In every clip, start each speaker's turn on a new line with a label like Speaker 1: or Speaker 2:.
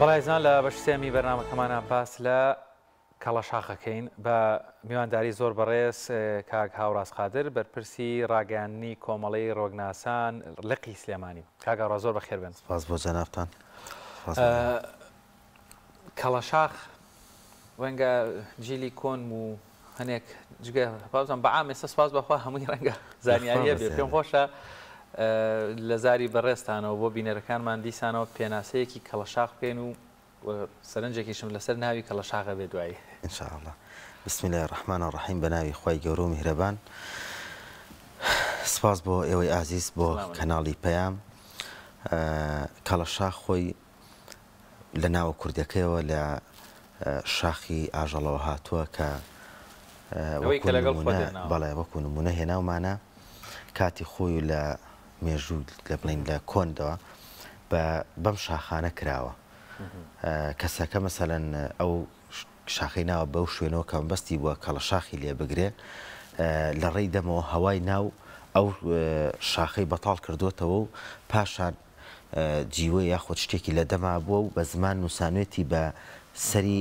Speaker 1: بەڵایزان لە بەشسێمی بەرنمەکەمانە باس لە کەڵە شاخەکەین بە میوانداری زۆر بەڕێز کاک هاوڕاست قادر بەرپرسی ڕاگەاندنی کۆمەڵی ڕۆگناسان لەقی سلێمانی کاگەڕ زۆر بە خێربێن
Speaker 2: پاس بۆ جەنافتان
Speaker 1: کەڵە شاخ وەنگە جیلی کۆن و هەنێک جگە بازان بە ئامێستا سپاس بەخوا هەمووی ڕەنگە زانیاریە بێ پێم خۆشە. لە زاری بەڕێستانەوە بۆ بینەرەکانمان دیسانەوە پێناسەیەکی کەڵەشاق پێێن و سەرنجێکیشم لەسەر ناوی کەڵەشاقە بێ دوایی
Speaker 2: انشاءله بسم لە ڕحمانە ڕحیم بە ناوی خی گەور و میهرەبان سپاس بۆ ئێوەی ئازیز بۆ کەناڵی پەیام کەڵەشاق خۆی لە ناوە کوردەکەیەوە لە شاخی ئاژەڵەوە هاتووە کە بەڵێ وەکو نمونە هێناومانە کاتی خۆی لە مێژوو لە بڵین لە کۆندەوە بەم شاخانە کراوە کەسەکە مەسەەن ئەو شاخی ناوە بەو شوێنەوە کەم بەستی بووە کە لە شاخی لێ بگرێ لە ڕێی دەمەوە هەوای ناو ئەو شاخەی بەتاڵ کردوتەوە و پاشان جیوە یاخۆت شتێکی لە دەما بووە و بە زمان نووسانوێتی بە سەری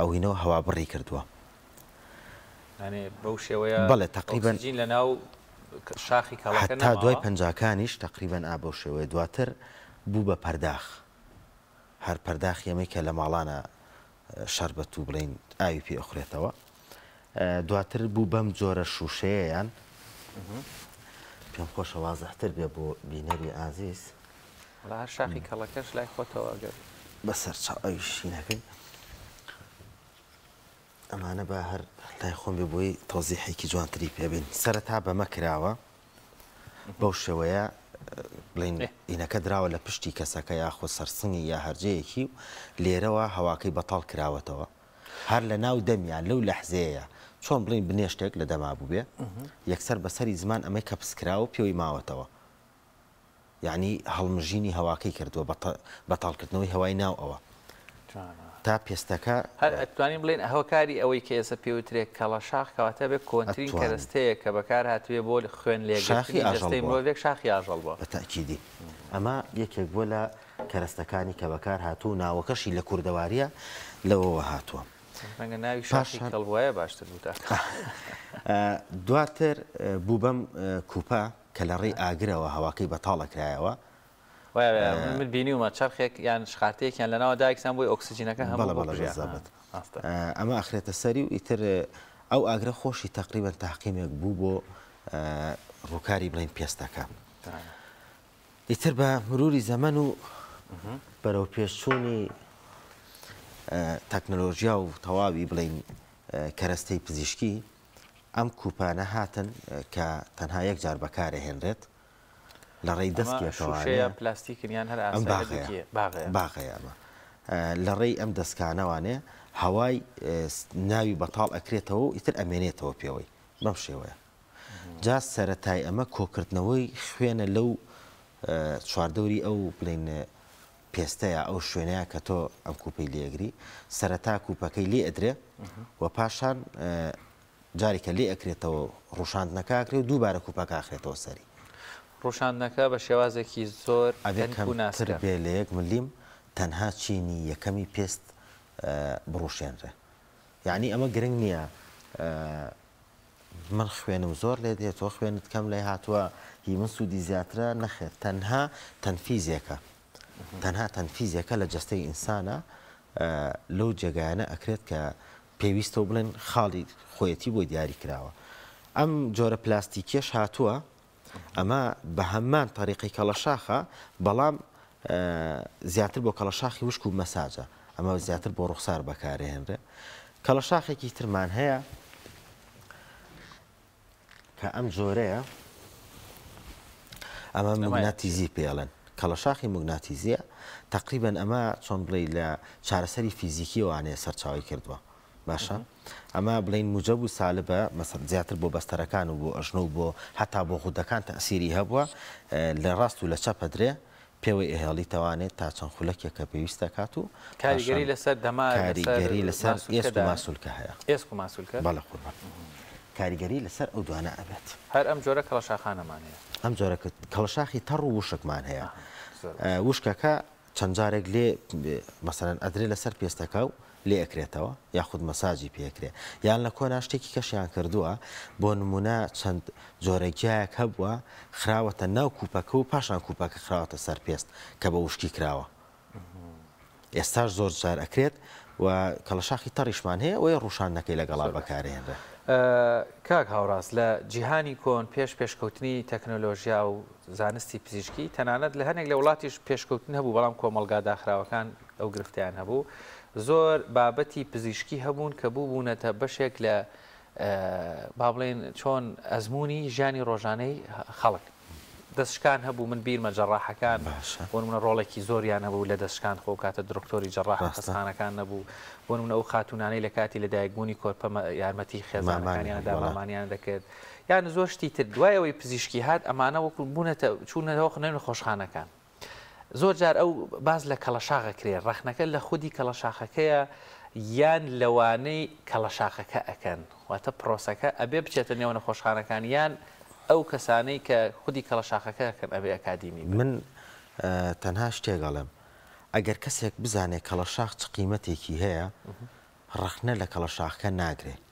Speaker 2: ئەوینەوە هەوا بڕی کردووە.
Speaker 1: بەو شێوەیە بڵێ تقریبن لە ناو شاخی تا دوای
Speaker 2: پنجکانیش تقریبان ئابە شێوەیە دواتر بوو بە پەرداخ هەر پەرداخ ئەمەیکە لە ماڵانە شربەت و بڵین ئاوی پێ ئەخرێتەوە دواتر بوو بەم جۆرە شووشەیەیان پێم خۆشە وازەحتر بێ بۆ بینەری ئازیز
Speaker 1: هەر شاخی کەڵەکەش لای خۆتەوە ئەگەر
Speaker 2: بەسەر چاویشی نەکەین. ئەمانە بە هەر لای خۆم بێ بۆی تۆزیحێکی جوانتری پێبین سەرەتا بەمە کراوە بەو شێوەیە بڵین ئینەکە درراوە لە پشتی کەسەکە یاخۆ سەرسنی یا هەرجەیەکی و لێرەوە هەواکەی بەتاڵ کراوەتەوە هەر لە ناو دەمیان لەو لەحزەیە چۆن بڵین بنێشتێک لە دەما بووبێ یەکسەر بەسەری زمان ئەمەی کە پسکراوە پێوەی ماوەتەوە یعنی هەڵمژینی هەواکەی کردووە بەتاڵکردنەوەی هەوای ناو ئەوە تا پێستەکە
Speaker 1: هەر ئەتوانین بڵێن ئەهۆکاری ئەوەی کە ئێستا پێوترێت کەڵە شاخ کەواتە بێ کۆنتترین کەرستەیە کە بەکار هاتوێ بۆ خوێن لێگەشتی ئاژڵی مرۆڤێک شاخی
Speaker 2: ئاژەڵ بۆ بەتاکیدی ئەمە یەکێک بووە لە کەرستەکانی کە بەکار هاتوو ناوەکەشی لە کووردەواریە لەوەوە هاتووە.
Speaker 1: ڕەنگە ناوی شاشی کەڵبواە باشتر بوو
Speaker 2: دواتر بوو بەم کوپە کە لە ڕێی ئاگرەوە هەواکەی بەتاڵەکرایەوە
Speaker 1: من بینیومە چرخێک یان شخارتەیەکیان لەناوە دایکسان بۆی ئۆکسسیجینەکە هەمڵەبەت
Speaker 2: ئەمە ئەخرێتە سەری و ئیتر ئەو ئاگرە خۆشی تقریبن تاقیمێک بوو بۆ ڕووکاری بڵین پێستەکە ئیتر بە مروری زەمن و بەرەو پێشچوونی تەکنەلۆژیا و تەواوی بڵین کەرەستەی پزیشکی ئەم کوپانە هاتن کە تەنها یەک جار بەکارە هێنرێت لە ڕێی دەستکێشەیە
Speaker 1: پلاستیکنیان هەر باغەیە
Speaker 2: لە ڕێی ئەم دەستکانەوانێ هەوای ناوی بەتاڵ ئەکرێتەوە ئیتر ئەمێنێتەوە پێوەی بەم شێوەیە جا سەتای ئەمە کۆکردنەوەی خوێنە لەو چواردەوری ئەو بڵین پێستەیە ئەو شوێنەیە کە تۆ ئەم کوپەی لێگری سەرەتا کوپەکەی لێ ئەدرێ و پاشان جارێکە لێ ئەکرێتەوە ڕوشاند نەکاکرێت و دووبارە کوپەکەخرێتەوە سەری
Speaker 1: ڕۆشانەکە بە شێوازێکی زۆر ئەناسر
Speaker 2: بێ لە یەک ملیم تەنها چینی یەکەمی پێست بڕوشێنرە یعنی ئەمە گرنگ نییە من خوێنم زۆر لێ دێت تۆ خوێنت کەم لای هاتووە هی من سوودی زیاترە نەخێت تەنها تەنفیزیەکە تەنها تەنفیزیەکە لە جستەی ئینسانە لەو جێگایانە ئەکرێت کە پێویستەوە بڵێن خاڵی خۆیەتی بۆی دیاری کراوە ئەم جۆرە پلاستیکێش هاتووە ئەمە بە هەممان تاریقی کەڵەشاخە بەڵام زیاتر بۆ کەڵەشاخی وشک و مەساجە ئەمە زیاتر بۆ ڕوخسار بەکارهێنرێ کەڵەشاخێکی ترمان هەیە کە ئەم جۆرەیە ئەمە مگناتیزی پێڵێن کەڵەشاخی مگناتیزیە تقریبن ئەمە چۆن بڵێ لە چارەسەری فیزیکی وانەیە سەرچاوی کردووە باشە ئەمە بڵین موجە و سالبە مەسەر زیاتر بۆ بەستەرەکان و بۆ ئەژن و بۆ هەتا بۆ خودەکان تەسیری هەبووە لە ڕاست و لە چەپەدرێ پێوەی ئێهێڵی توانێت تا چەند خولەکێکە پێویستە کات و کاریگەری لەسەر دەماگەری لەسەر ئێسک و ماسوولکە هەیە
Speaker 1: ئێسک و ماسوولکە بەڵە قوربان
Speaker 2: کاریگەری لەسەر ئەو دوانە ئەبێت
Speaker 1: هەر ئەم جۆرە کەڵەشاخانەمان هەیە
Speaker 2: ئەم جۆرە کەڵەشاخی تەڕ و وشکمان هەیە وشکەکە چەند جارێک لێ مەسەرەن ئەدرێ لەسەر پێستەکە و لێ ئەکرێتەوە یاخود مەساجی پێکرێ یان لە کۆنا شتێکی کەشیان کردووە بۆ نمونە چەند جۆرەگیایەک هەبووە خراوەتە ناو کوپەکە و پاشان کوپەکە خراوەتە سەر پێست کە بە وشکی کراوە ئێستاش زۆر جار ئەکرێت و کەڵەشاخی تەڕیشمان هەیە ئەوی ڕوشانەکەی لەگەڵا بەکارێنرە
Speaker 1: کاک هاوڕاست لە جیهانی کۆن پێش پێشکەوتنی تەکنۆلۆژیا و زانستی پزیشکی تەنانەت لە هەنێک لە وڵاتیش پێشکەوتن هەبوو بەڵام کۆمەلگا داخراوەکان ئەو گرفتیان هەبوو زۆر بابەتی پزیشکی هەبوون کە بوو بوونەتە بەشێک لە با بڵێن چۆن ئەزمموی ژیانی ڕۆژانەی خەڵک دەستشکان هەبوو من بیرمە جەڕاحەکان بۆنمە ڕۆڵێکی زۆریان هەبوو لە دەستکان خۆ کاتە دکتۆری جەڕاح خستانەکان نەبوو بۆنمە ئەو خاتونانەی لە کاتی لەدایکبوونی کۆرپە یارمەتی خێزانەکانیان دامانیان دەکرد یان زۆشتی تر دوایەوەی پزیشکی هات ئەمانە وەکو بوونەتە چوونەوە خوێن خۆشخانەکان زۆر جار ئەو باز لە کەڵەشاخە کرێ ڕخنەکە لە خودی کەڵەشاخەکەیە یان لەوانەی کەڵەشاخەکە ئەەکەن واتە پرۆسەکە ئەبێ بچێتە نێو نەخۆشخانەکان یان ئەو کەسانەی کە خودی کەڵەشاخەکەکەن
Speaker 2: ئەبێ ئەکادیمی من تەنها شتێگەڵم ئەگەر کەسێک بزانێت کەڵەشاخ چ قیمەتێکی هەیە ڕخنە لە کەڵەشاخەکە ناگرێت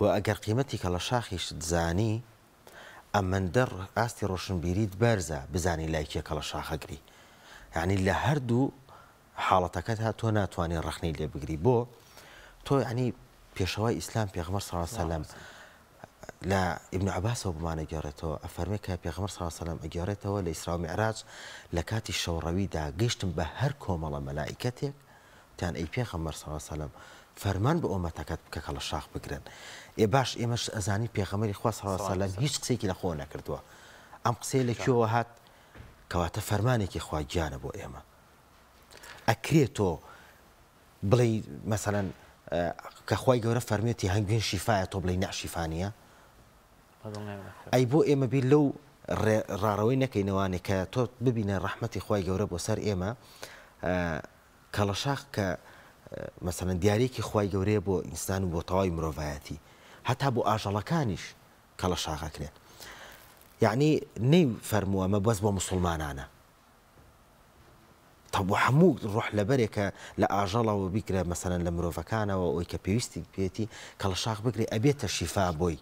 Speaker 2: و ئەگەر قیمەتی کە لە شاخیش دزانی ئەمەندەر ئاستی ڕۆشنبیریت بەرزە بزانی لایکیە کە لە شاخەگری یعنی لە هەردوو حاڵەتەکەت تۆ ناتوانین ڕخنی لێ بگری بۆ تۆ ینی پێشەوەی ئیسلام پێغمەر سەسەلم لە ئبن عباسەوە بمانە گەڕێتەوە ئەفەرمی کە پێغمەر سەسەلم ئەگەڕێتەوە لە ئیسرا عراج لە کاتی شەوڕەویدا گەیشتم بە هەر کۆمەڵە مەلایکەتێک تیان ئەی پێخەمەر سەسەلم فەرمان بە ئۆمەتەکەت بکەکە لە شاخ بگرن ێ باش ئێمەش ئەزانی پێغەمەری خوا سەسەلم هیچ قسێکی لە خۆ نەکردووە ئەم قسەی لەکوێوە هات کەواتە فەرمانێکی خواگیانە بۆ ئێمە ئەکرێت تۆ بڵێ مەسەەن کەخوای گەورە فەرمێتی هەنگوێن شیفاە تۆ بڵی ناشیفانە ئەی بۆ ئێمە بیر لەو ڕارەوەی نەکەینەوانی کە تۆ ببینە ڕحمەتی خی گەورە بۆ سەر ئێمە کەڵەشاق کە مەسەن دیارێکی خی گەورەیە بۆ ئینسان و بۆ تەواوی مرۆڤایەتی هەتا بۆ ئاژەڵەکانیش کەڵەشاغەکرێت یعنی نەی فەرمووە ئەمە بەس بۆ مسلمانانە تەبوو هەموو ڕۆح لەبەرێکە لە ئاژەڵەوە بیکرە مەسەرەن لە مرۆڤەکانەوە ئەوی کە پێویستی پێێتی کە لە شاخ بکرێ ئەبێتە شیفا بۆی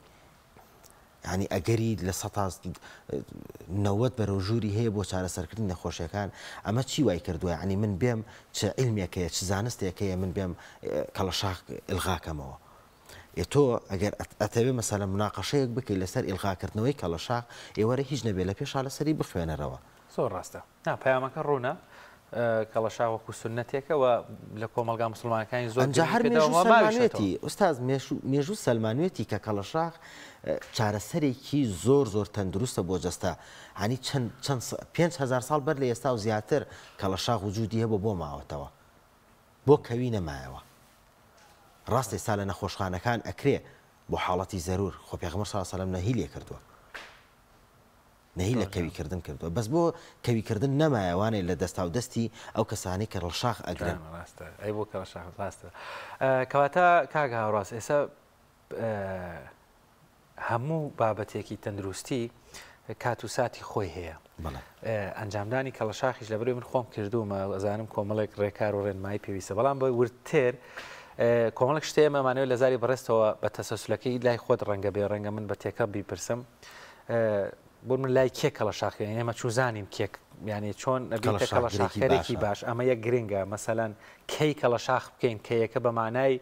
Speaker 2: ینی ئەگەری لە نەوەت بەرەژووری هەیە بۆ چارەسەرکردن نەخۆشیەکان ئەمە چی وای کردووە ینی من بێم چ علمێکەیە چ زانستێکەیە من بێم کە لە شاخ ئلغاکەمەوە تۆ ئەگەر ئەتەوێ مەسەلە مناقەشەیەک بکەیت لەسەر ئیلغاکردنەوەی کەڵەشا ئێوەرە هیچ نەبێ لە پێشا لەسەری بخوێنەرەوە
Speaker 1: زۆر ڕاستە نا پەیامەکە ڕوونە کەڵەشاوەکو سنتێکەوە لە کۆمەلگا مسلمانەکانی زۆرجا هەر مێژێتی
Speaker 2: ئوستاز مێژوو سلمانوێتی کە کەڵەشاخ چارەسەرێکی زۆر زۆر تەندروستە بۆ جەستا هەنی 500 سال بەر لە ئێستا و زیاتر کەڵەشاغ وجودی هەبە بۆ ماوەتەوە بۆ کەوی نەمایەوە ڕاستی سا لە نەخۆشخانەکان ئەکرێ بۆ حاڵەتی زەرور خۆپێغمە ساسەلم نەهیلە کردووە نەهی لە کەویکردن کردووە بەس بۆ کەویکردن نەمایەوانێت لە دەستا و دەستی ئەو کەسانی کە ڕەشاخ ئەگرن
Speaker 1: ڕاستە ئەی بۆ کە ڕەشاخ ڕاستە کەواتە کاگا ڕاست ئێستا هەموو بابەتێکی تەندروستی کات و ساتی خۆی هەیە ئەنجامدانی کەڵەشاخیش لە بروی من خۆم کردومە ئەزانم کۆمەڵێک ڕێکار و ڕێنمای پێویستە بەڵام بۆی ورتتر کۆمەڵک شتەیە مەمانەوە لە زاری بەڕستەوە بە تەسەسولەکەی لای خۆت ڕەنگە بێ ڕەنگە من بە تێکە بیپرسم بۆ من لای کێکە لە شاخ ئێمە چوزانین کێک ینی چۆن کەڵە شاخێکی باش ئەمە یە گرنگە مەسەلاەن کەی کە لە شاخ بکەین کەیەکە بەمانای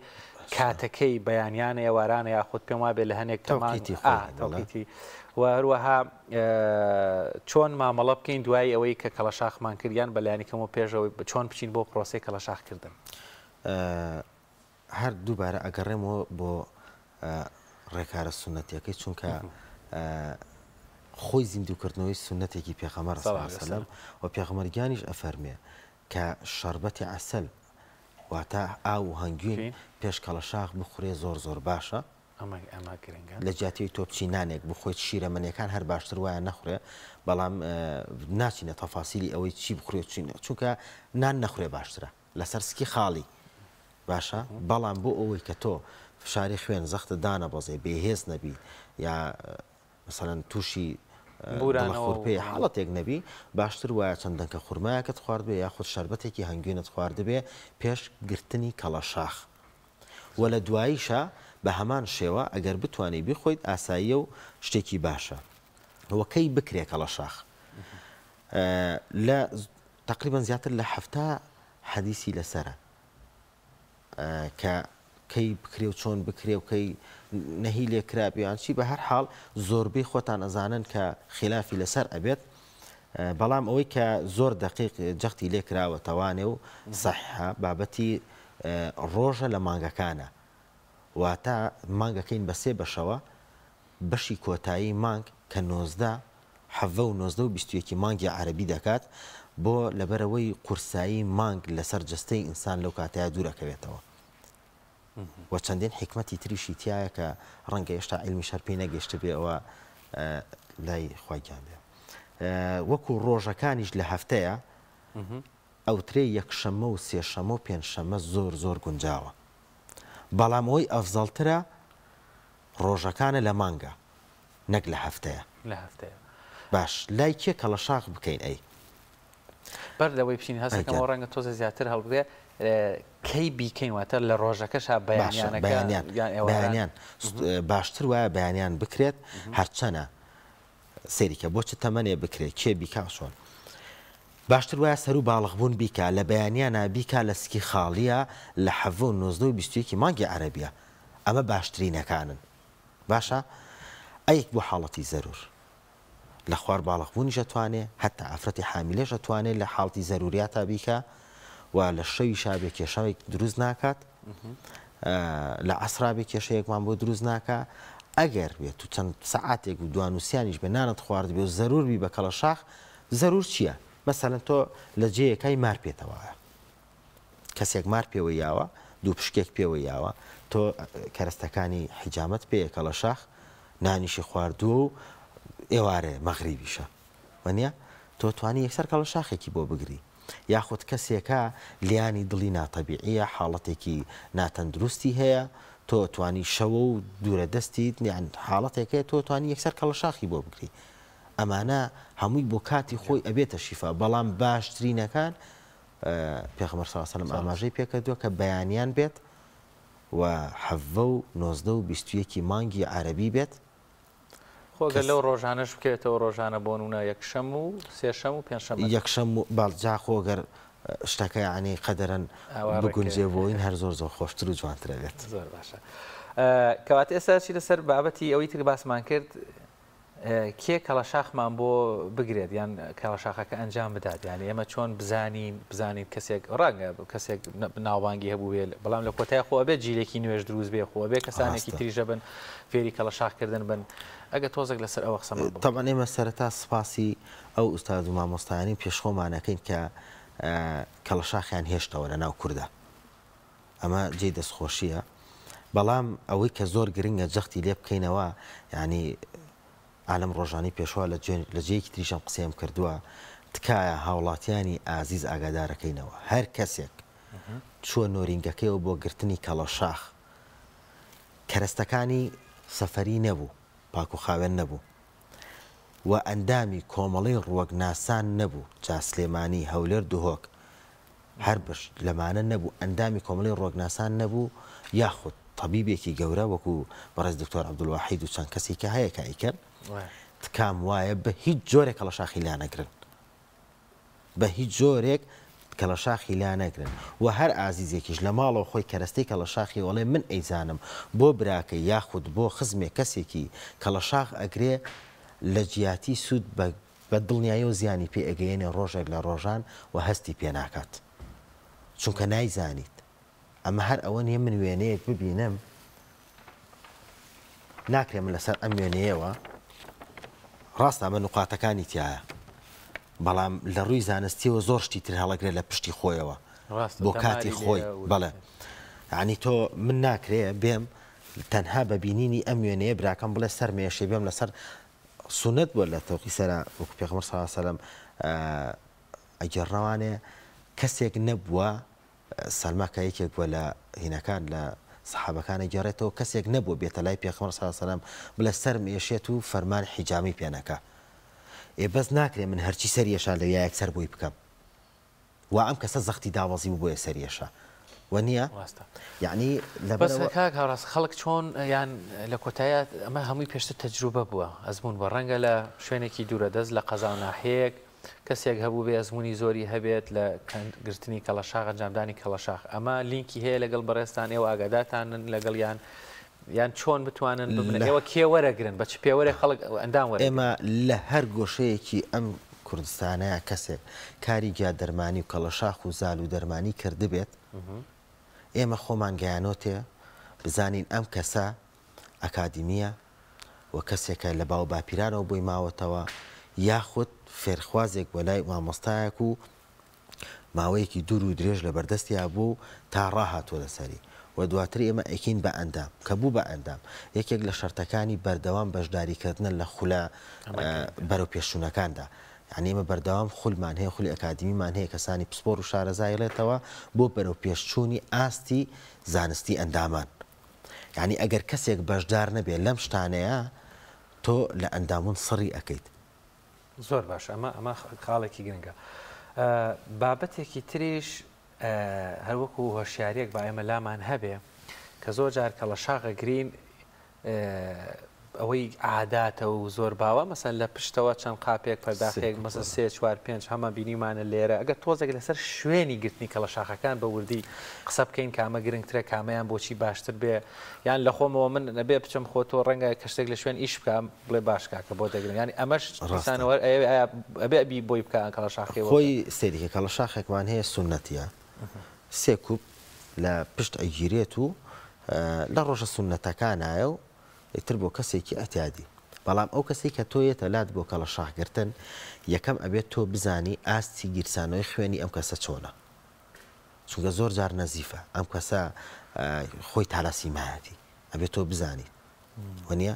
Speaker 1: کاتەکەی بەیانیانە ئێوارانە یاخود پێم وا بێ لە هەنێک تەمانیتی هەروەها چۆن مامەڵە بکەین دوای ئەوەی کە کەڵە شاخمان کردیان بەلایانیکەم و پێشەوەی چۆن بچین بۆ پرۆسی کەڵە شاخکردن.
Speaker 2: هەر دووبارە ئەگەڕێمەوە بۆ ڕێکارە سنەتەکەی چونکە خۆی زیندوکردنەوەی سنەتێکی پێخەمەر سەلم و پێخەمەرگانیش ئەفەرمێ کە شربەتی عسل واتە ئاو و هەنگوین پێش کەڵە شاخ بخورێ زۆر زۆر باشە لە جااتی تۆپچی نانێک بخۆیت شیرە منەکان هەر باشتر وایە نەخورێ بەڵام ناچینە تەفاسیلی ئەوەی چی بخورێت چینە چونکە نان نەخورێ باشترە لەسەرسکی خاڵی باشە بەڵام بۆ ئەوەی کە تۆ فشاری خوێن زەختە دانە بەزێ بێهێز نەبی یا مثلەن تووشی خورپی حڵەتێک نەبی باشتر وایە چەندەنکە خورمایەکەت خواردبێ یاخود شربەتێکی هەنگوێنت خواردبێ پێش گرتنی کەڵە شاخ وە لە دواییشە بە هەمان شێوە ئەگەر بتوانانی بخۆیت ئاساییە و شتێکی باشە وەکەی بکرێ کەڵە شاخ لە تقریبان زیاتر لە هەفتا حەدیسی لەسرە کە کەی بکرێ و چۆن بکرێ و کەی نەهی لێکرابیان چی بە هەر حاڵ زۆربەی خۆتان ئەزانن کە خلافی لەسەر ئەبێت بەڵام ئەوەی کە زۆر دقیق جەختی لێکراوە تەوانێ و سەحها بابەتی ڕۆژە لە مانگەکانە واتە مانگەکەین بەسێ بەشەوە بەشی کۆتایی مانگ کە نۆزدا حەە و نۆزدە و بیستویەکی مانگی عربی دەکات بۆ لەبەرەوەی قورسایی مانگ لەسەر جستەی ئینسان لەو کاتەیە دوورەکەوێتەوە وە چەندین حکمەتی تریشی تایە کە ڕەنگە ئێشتا علمی شەرپی نەگەشت بێەوە لای خۆیان بێ وەکو ڕۆژەکانیش لە هەفتەیە ئەوترێ یەکشەمە و سێشەمە و پێنجشەمە زۆر زۆر گونجاوە بەڵام ئەوی ئەفزەڵترە ڕۆژەکانە لە مانگە نەک لە هەفتەیە لە هەفتەیە باش لای کێ کە لە شاخ بکەین ئەی
Speaker 1: بەر لەوەی پشین هەستەکەەوە ڕەنگە تۆزە زیاتر هەڵبێ کەی بیکەینواتە لە ڕۆژەکەشا بەیانیان
Speaker 2: باشتر وایە بەیانیان بکرێت هەرچەنە سێریکە بۆچە تەمەنێ بکرێت کێ بیکاشۆن باشتر وایە سەر و باڵغبوون بیکە لە بەیانیانە بیکە لە سکی خاڵیە لە حەڤ و 1920 مانگی عەربیە ئەمە باشترینەکانن باشە ئەیک بۆ حاڵەتی زەرور لە خوار باڵقبوونیش ئەتوانێ هەتا ئەفرەتی حامیلێش ئەتوانێت لە حاڵتی زەروریات تابیکە و لە شەوی شابێ کێشەوەی دروست ناکات لە ئەسرابێ کێشەیەکمان بۆ دروست ناکە ئەگەر بێت تو چەند سعاتێک و دوانوسیانیش بێ نانت خوارد بێ و زەروربی بە کەڵە شاخ زەرور چییە؟ مەسەلەن تۆ لە جەیەکای مار پێێتەوەە کەسێک مار پێوە یاوە دوو پشکێک پێوە یاوە تۆ کەرستەکانی حیجامەت پێیە کەڵە شاخ نانیشی خواردووە و ئێوارەیە مەغریبیشە وەنیە تۆ توانی یەکسەر کاڵە شاخێکی بۆ بگری یاخود کەسێکە لیانی دڵی ناتەبیعە حاڵەتێکی ناتەندروستی هەیە تۆ توانی شەوە و دوورە دەستیت نیان حاڵەتێکەیە تۆ توانی یەکسەر کەڵە شاخی بۆ بگری ئەمانە هەمووی بۆ کاتی خۆی ئەبێتە شیفا بەڵام باشترینەکان پێخمەر ساسەلم ئاماژەی پێکردووە کە بەیانیان بێت و حەڤە و نۆزدە و بیستویەکی مانگی عەربی بێت
Speaker 1: خۆگە لەو ڕۆژانەش بکێتەوە ڕۆژانە بۆن وە یەکشەم و سێشەم و پێنجشەم
Speaker 2: یەکشەم و باڵجا خۆگەر شتەکە عنی قەدەرن بگونجێ بۆین هەر زۆر زۆر خۆشتر و جوانترە بێت
Speaker 1: زۆر باشە. کەوات ئێستا چی لەسەر بابەتی ئەوەی تر باسمان کرد کێ کەڵەشاخمان بۆ بگرێت یان کاڵەشاخەکە ئەنجام بدات یان ئێمە چۆن بزانین بزانین کەسێک ڕەنگە کەسێک ناوانگی هەبووێت بەڵام لە کۆتای خۆ بێت جیلێکی نوێش دروست بێ خۆ بێ کەسانێکی تریژە بن فێری کەڵەشاخکردن بن ئەگە تۆزێک لەسەر ئەوە قسەم
Speaker 2: تەبان ئێمە سەرەتا سپاسی ئەو ئوستاز و مامۆستایانی پێشخۆمانەکەین کە کەڵەشاخیان هێشتەوە لە ناو کووردا ئەمە جێ دەستخۆشیە بەڵام ئەوەی کە زۆر گرنگە جەختی لێ بکەینەوە ینی ئالم ڕۆژانی پێشوا لە جێیەکی تریشم قسەم کردووە تکایە هاوڵاتیانی ئازیز ئاگادارەکەینەوە هەر کەسێک چوە نۆرینگەکەیەوە بۆ گرتنی کەڵەشاخ کەرەستەکانی سەفەری نەبوو پاکوخاوێن نەبوو و ئەندامی کۆمەڵی ڕوەگناسان نەبوو جا سلێمانی هەولێر دوهۆک هەر بش لەمانە نەبوو ئەندامی کۆمەڵی ڕۆگناسان نەبوو یاخود تەبیبێکی گەورە وەکو بەڕێز دکتۆر عبدولواحید و چەند کەسی کە هەیە کایکەن تکام وایە بە هیچ جۆرێک کە لە شاخی لا نەگرن بە هیچ جۆرێک کە لە شاخی لا نەگرن و هەر ئازیزێکیش لە ماڵەوە خۆی کەرەستی کە لە شاخی وڵێ من ئەیزانم بۆ براکە یاخود بۆ خزمێ کەسێکی کە لە شاخ ئەگرێ لە جیاتی سوود بە بە دڵنیایی و زیانی پێ ئەگەیەنێ ڕۆژێک لە ڕۆژان و هەستی پێ ناکات چونکە نایزانیت ئەمە هەر ئەوە نیە من وێنەیەک ببینم ناکرێ من لەسەر ئەم وێنەیەوە ڕاستە ئەمە نوقاتەکانی تایە بەڵام لە ڕووی زانستیەوە زۆر شتی تر هەڵەگرێت لە پشتی خۆیەوە
Speaker 1: بۆ کاتی خۆی بەڵێ
Speaker 2: ینی تۆ من ناکرێ بێم تەنها بە بینینی ئەم وێنەیە براکەم بڵێ سەر مێشێ بێم لەسەر سونەت بووە لە تۆقی سەرە وەکو پێغمەر سەسەرم ئەگەڕەوانێ کەسێک نەبووە سەلماکە یەکێک وە لە هینەکان لە سحابەکانی جارێتەوە کەسێک نەبوو بێتە لای پێخمە ساسەلام بلە سەر مێشێت و فەرمان حیجامی پێەکە ئێ بەس ناکرێ من هەرچی سەریێشا لە یەک سەر بووی بکەم و ئەم کەسە زەختی داوازی بوو بۆیە سەریێشە و نییە یعنی لە بەس
Speaker 1: خەڵک چۆن یان لە کۆتایات ئەمە هەمووی پێشتر تەجروبە بووە ئەزمون بە ڕەنگە لە شوێنێکی دوورە دەست لە قەزا ناحەیەک کەسێک هەبوو بێ ئەزمموی زۆری هەبێت لە گرتنی کەڵەشاق ئەنجامدانی کەڵەشاق ئەمە لینکی هەیە لەگەڵ بەڕێستان ئێوە ئاگاداتانن لەگەڵ یان یان چۆن بتوانن بمنەوە کێوەرەگرن بەچ پێوەرە خەڵک ئەنداموە
Speaker 2: ئێمە لە هەر گۆشەیەکی ئەم کوردستانەیە کەسێک کاری گیا دەرمانی و کەڵەشاخ و زال و دەرمانی کردبێت ئێمە خۆمان گەیانۆتێ بزانین ئەم کەسە ئەکادمیە و کەسێکە لە باو باپیرانەوە بۆی ماوەتەوە یاخود فێرخوازێک وەلای مامۆستایەک و ماوەیەکی دوور و درێژ لە بەردەستیا بوو تا ڕاهاتۆ لەسەری و دواتر ئێمە ئەکین بە ئەندام کە بوو بە ئەندام یەکێک لە شەرتەکانی بەردەوام بەشداریکردن لە خولا بەرەو پێشوونەکاندا. عنیمە بەردەوام خولمان هەیە خولی ئەکادمیمان هەیە کەسانی پسپۆر و شارەزایڵێتەوە بۆ بەرەو پێشچوونی ئاستی زانستی ئەندامان. یعنی ئەگەر کەسێک بەشدار نەبێت لەم شتانەیە تۆ لە ئەندامون سڕی ئەەکەیت.
Speaker 1: زۆر باش ئەمە ئەمە خاڵێکی گرنگە بابەتێکی تریش هەروەکو هۆشیارێک با ئێمە لامان هەبێ کە زۆر جار کە لە شاغە گرین ئەوەی عاداتە و زۆر باوە مەسن لە پشتەوە چەند قاپێک پەرداخێک مەسە سێ چوار پێنج هەمە بینیمانە لێرە ئەگە تۆزێک لەسەر شوێنی گرتنی کە لە شاخەکان بە وردی قسە بکەین کامە گرنگترە کامیان بۆچی باشتر بێ یان لە خۆمەوە من نەبێ بچم خۆ تۆ ڕەنگە کەشتێک لە شوێن ئیش بکەم بڵێ باشکاکە بۆ دەگرن ینی ئەمەشسانەوەبێبی بۆی بکە کەڵە شاخی خۆی
Speaker 2: سێریکە کەڵە شاخێکمان هەیە سونەتە سێ کوپ لە پشت ئەگیرێت و لە ڕۆژە سونەتەکانایە و ئیتر بۆ کەسێکی ئەتیادی بەڵام ئەو کەسی کە تۆیەتە لات بۆ کە لە شاهگرتن یەکەم ئەبێت تۆ بزانی ئاستی گیرسانەوەی خوێنی ئەم کەسە چۆنە چونکە زۆر جار نەزیفە ئەم کەسە خۆی تالاسی ماەتی ئەبێت تۆ بزانیت وەنیە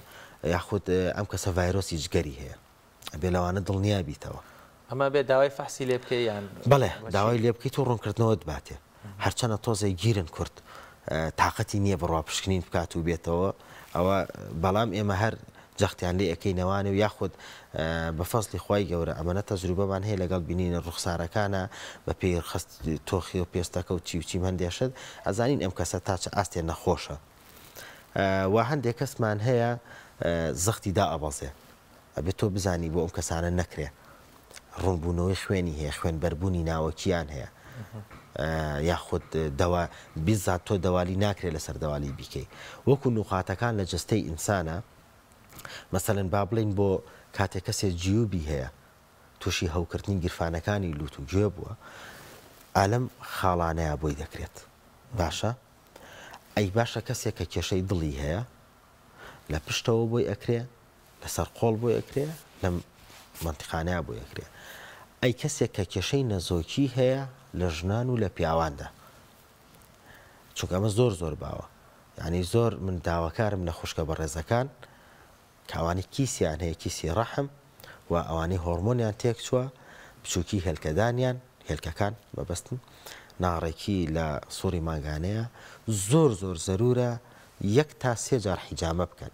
Speaker 2: یاخود ئەم کەسە ڤایرۆسی جگەری هەیە ئەبێ لەوانە دڵنیا بیتەوە
Speaker 1: ئەمە بێ داوای فەحسی لێ بکەیان
Speaker 2: بڵێ داوای لێ بکەیت و ڕوونکردنەوە دەباتێ هەرچەنە تۆزە گیرن کورد تااقەتی نییە بڕوا پشکنین بکات و بێتەوە ئەوە بەڵام ئێمە هەر جەختیان لێ ئەەکەی نەوانێ و یاخود بە فەصلی خی گەورە ئەمەە تەجروبەمان هەیە لەگەڵ بینینە ڕوخسارەکانە بە پێی خست تۆخی و پێستەکە و چیوچی هەندێشت ئەزانین ئەم کەسە تاچە ئاستێ نەخۆشە. وا هەندێک کەسمان هەیە زەختی دا ئەبەزێ ئەبێت تۆ بزانی بۆ ئەم کەسانە نەکرێ ڕوونبوونەوەی خوێنی هەیە خوێن بەربوونی ناوەکییان هەیە یاخود بیزات تۆ دەوالی ناکرێت لە سەردەوالی بیکەی وەکو نوخاتەکان لە جستەی ئینسانە مەسەن با بڵین بۆ کاتێک کەسێک جیوبی هەیە تووشی هەوکردنی گرفانەکانی لووت و گوێ بووە ئالم خاڵانەیە بۆی دەکرێت باشە ئەی باشە کەسێک کە کێشەی دڵی هەیە لە پشتەوە بۆی ئەکرێ لەسەر قۆڵ بۆی ئەکرێ لە منتیخانەیە بۆ یەکرێ ئەی کەسێک کە کێشەی نەزۆکی هەیە لە ژنان و لە پیاواندا چونکە ئەمە زۆر زۆر باوە ینی زۆر من داواکارم لە خوشکە بە ڕێزەکان کاوانی کیسیان هەیە کیسی ڕەحم و ئەوانەی هۆرمۆنیان تێک چووە بچووکی هێلکەدانیان هێلکەکان بەبستن ناڕێکی لە سووری ماگانەیە زۆر زۆر زەرورە یەک تا سێجار حیجامە بکەن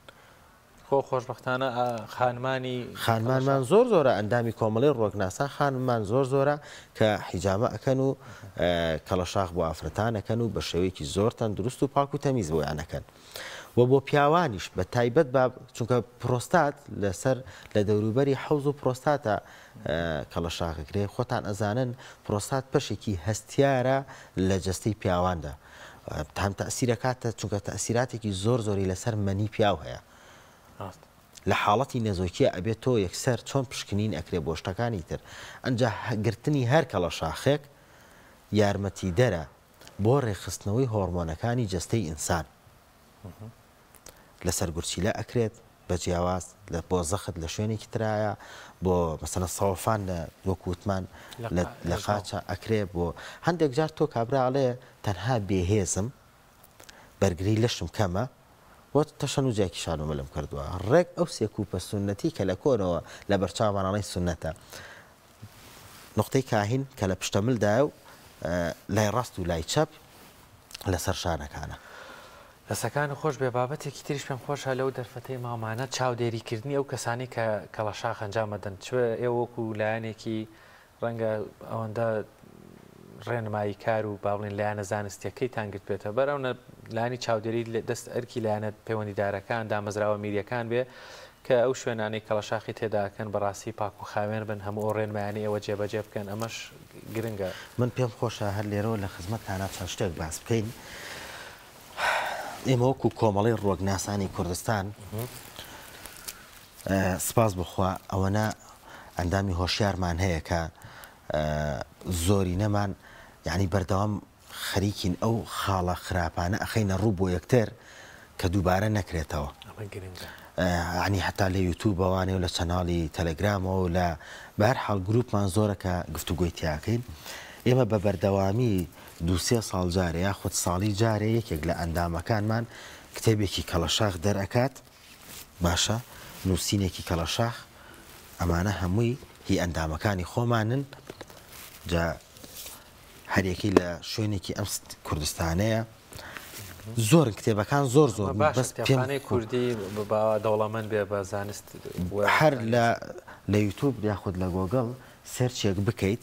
Speaker 1: خۆ خۆشببختانە خانمانی
Speaker 2: خانمانمان زۆر زۆرە ئەندامی کۆمەڵی ڕۆکناسا خانممان زۆر زۆرە کە حیجامە ئەەکەن و کەڵەشاخ بۆ ئافرەتانەکەن و بە شێوەیەکی زۆر تەندروست و پاک و تەمیز بۆیانەکەن. و بۆ پیاوانیش بە تایبەت باب چونکە پرۆستات لەسەر لە دەوروبەری حوز و پرۆستاتە کەڵە شاخەکرێ خۆتان ئەزانن پرۆستات پەشێکی هەستیارە لە جستەی پیاواندا. تام تەسیرەکاتە چونکە تەسیراتێکی زۆر زۆری لەسەر مەنی پیاو هەیە. لە حاڵەتی نەزۆکیە ئەبێت تۆ یەکسەر چۆن پشکنین ئەکرێ بۆشتەکانی تر ئەنجا گرتنی هەر کە لە شاخێک یارمەتی دەرە بۆ ڕێخستنەوەی هۆرمۆنەکانی جستەی ئینسان لەسەر گورچی لە ئەکرێت بە جیاواز لە بۆ زەخت لە شوێنێکی ترایە بۆ مەسەنە ساوفان لە وەکووتمان لە خاچە ئەکرێ بۆ هەندێک جار تۆ کابراڵێ تەنها بێهێزم بەرگری لەشم کەمە وە تەشەنوجێکی شانومە لەم کردووە ڕێک ئەو سێکوپە سنەتی کە لە کۆنەوە لە بەرچاوانانەی سنەتە نقطەی کاهین کە لە پشتەملدای و لای ڕاست و لای چەپ لەسەر شانەکانە.
Speaker 1: لەسەکان خۆش بێ بابەتێکی تریش پێم خۆشە لەو دەرفەتەی مامانە چاودێریکردنی ئەو کەسانی کە کەڵەشا خەنجامەدەن چێ ئێوەکو لایەنێکی ڕەنگە ئەوەندە ڕێنمایی کار و باڵین لایەنە زانستیەکەی تانگرت بێتە بەرەونە لانی چاودێری دەست ئەرکی لایەنە پەیوەندیدارەکان دامەزراوە میریەکان بێ کە ئەو شوێنانی کەڵەشاخی تێداکەن بەڕاستی پاک و خاوێن بن هەموو ڕێنمایانی ئەوە جێبەجێ بکەن ئەمەش گرنگە
Speaker 2: من پێم خۆشە هەر لێرەوە لە خزمەتتانە چەند شتێک باس بکەین ئێمە وەکو کۆمەڵی ڕۆگناسانی کوردستان سپاس بخوا ئەوەنە ئەندامی هۆشیارمان هەیە کە زۆری نەمان یعنی بەردەوام خەریکین ئەو خاڵە خراپانە ئەخینە ڕوو بۆ یەکتر کە دووبارە نەکرێتەوە عنی حتا لە یوتوب بەوانێ و لە چەناڵی تەلەگرامەوە و لە بەر حال گروپمان زۆرەکە گفتوگوۆی تیاکەین ئێمە بە بەردەوامی دوسێ ساڵ جارێ یا خودت ساڵی جارێ یەکێک لە ئەندامەکانمان کتێبێکی کەڵەشاخ دەرەکات باشە نووسینێکی کەڵەشاخ ئەمانە هەمووی هی ئەندامەکانی خۆمانن هەریەکی لە شوێنێکی ئەم کوردستانەیە زۆر کتێبەکان زۆر زۆر بەست پێانەی کوردی
Speaker 1: دەوڵەمەند بێ بە زانست
Speaker 2: هەر لە لە یوتوب یاخود لە گۆگەڵ سەرچێک بکەیت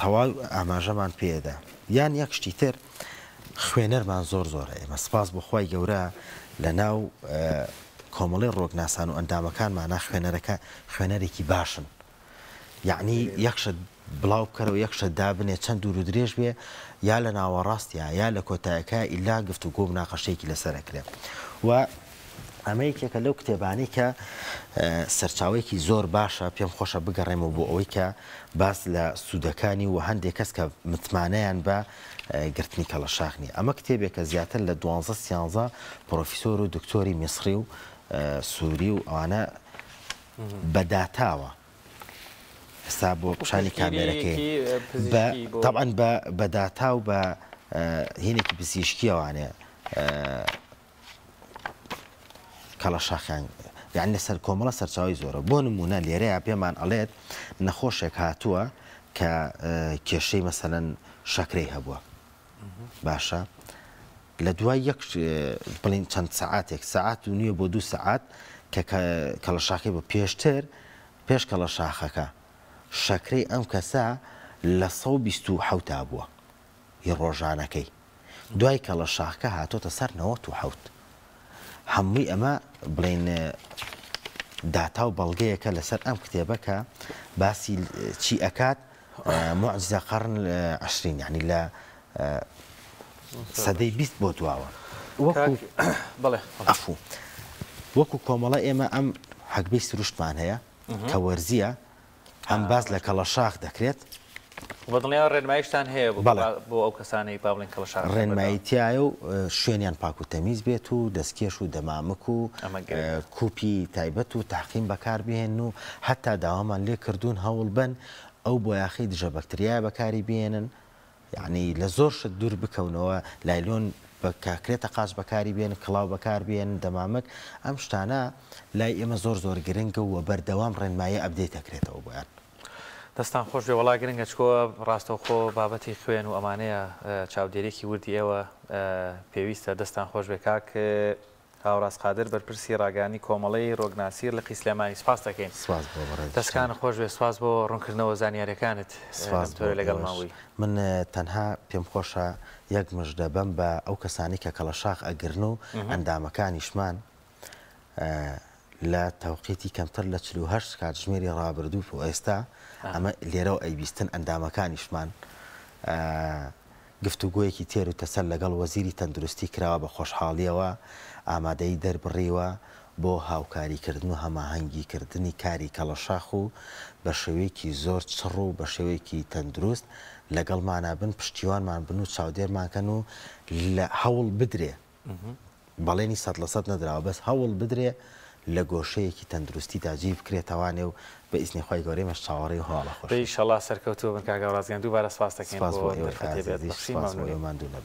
Speaker 2: تەواو ئاماژەمان پێدا یان یەک شتی تر خوێنەرمان زۆر زۆرە ئێمە سپاس بخوای گەورە لە ناو کۆمەڵی ڕۆکناسان و ئەندامەکانمانە خوێنەرەکە خوێنەرێکی باشن یعنی یەخشت بڵاو بکەرەوە یەکشە دابنێ چەند دوور و درێژ بێ یا لە ناوەڕاستیا یا لە کۆتایەکە ئیلا گفت و گۆب ناقەشێکی لەسەرەکرێ و ئەمەیکێکە لەو کتێبانی کە سەرچاوێکی زۆر باشە پێم خۆشە بگەڕێمەوە بۆ ئەوەی کە باس لە سوودەکانی و هەندێک کەس کە متمانەیان بە گرتنی کە لە شاخنی ئەمە کتێبێکە زیاتر لە 12 پرۆفیسۆر و دکتۆری میسری و سووری و ئەوانە بەداتاوە ئێستا بۆ پیشانی کامێرەکەی تاعاەن بە داتا و بە هینێکی پزیشکیەوانێ کەڵە شاخیان یانە سەر کۆمەڵە سەرچاوی زۆرە بۆ نمونە لێرەیە پێمان ئەڵێت نەخۆشێک هاتووە کە کێشەی مەسەەن شەکرەی هەبووە باشە لە دوای یەک بڵین چەند سعاتێک سعات و نییە بۆ دوو سعات کە کەڵە شاخی بە پێشتر پێش کەڵە شاخەکە شەکرەی ئەم کەسە لە 1970 بووە هی ڕۆژانەکەی دوای کە لە شاخکە هاتۆتە سەر 1970 هەمووی ئەمە بڵین داتا و بەڵگەیەکە لەسەر ئەم کتێبەکە باسی چی ئەکات معجزە قەرن عشرین یعنی لە سەدەی بیست بۆ دواوە ئەفو وەکو کۆمەڵە ئێمە ئەم حەکبەی سروشتمان هەیە کە وەرزیە ئەم باز لە کەڵە شاخ دەکرێت
Speaker 1: بەڵیان ڕێنمایشتان هەیە بۆ ئەو کەسانی پاڵین کەڵە شاخ
Speaker 2: ڕێنماییتیایە و شوێنیان پاک و تەمیز بێت و دەستکێش و دەمامک و کوپی تایبەت و تاقیم بەکار بهێن و هەتا داوامان لێ کردوون هەوڵ بن ئەو بۆ یاخی دژە بەکتریای بەکاری بێنن یعنی لە زۆر شت دوور بکەونەوە لایلۆن کاکرێتە قاچ بەکاری بێن کڵاو بەکار بێن دەمامک ئەم شتانە لای ئێمە زۆر زۆر گرنگە و بەردەوام ڕێنمایە ئەبدەیت دەکرێتەوە بۆیان.
Speaker 1: دەستان خۆش بێ وڵا گرنگە چکۆ ڕاستەوخۆ بابەتی خوێن و ئەمانەیە چاودێرێکی وردی ئێوە پێویستە دەستان خۆش بێ کاک هاوڕاستقادر بەرپرسی ڕاگانی کۆمەڵی ڕۆگناسیر لە قیسلێمانی سپاس دەکەین دەستکان خۆش بێ سواز بۆ ڕوونکردنەوە زانیارەکانت تۆ لەگەڵ ماوەی
Speaker 2: من تەنها پێم خۆشە یەک مژدە بم بە ئەو کەسانی کە کەڵە شاخ ئەگرن و ئەندامەکانی شمان لە تەوقێتی کەمتر لە 4 کاتژمێری ڕابردوو و ئێستا ئەمە لێرە و ئەیبیستن ئەندامەکانیشمان گفتوگویەکی تێر و تەسەر لەگەڵ وەزیری تەندروستی کراوە بە خۆشحاڵیەوە ئامادەی دەربڕیوە بۆ هاوکاریکردن و هەماهەنگیکردنی کاری کەڵەشاخ و بە شێوەیەکی زۆر چڕ و بە شێوەیەکی تەندروست لەگەڵمانە بن پشتیوانمان بن و چاودێرمانکەن و لە هەوڵ بدرێ بەڵێنی سەد لە سەد نەدراوە بەس هەوڵ بدرێ لە گۆشەیەکی تەندروستیدا جیب بکرێتەوانێ و بە ئیسنی خۆی گەورەمە شاوەڕی هەڵە
Speaker 1: خۆشی شەڵا سەرکەوتوە بنکگە ڕازگەن دووبارە سواستەکەین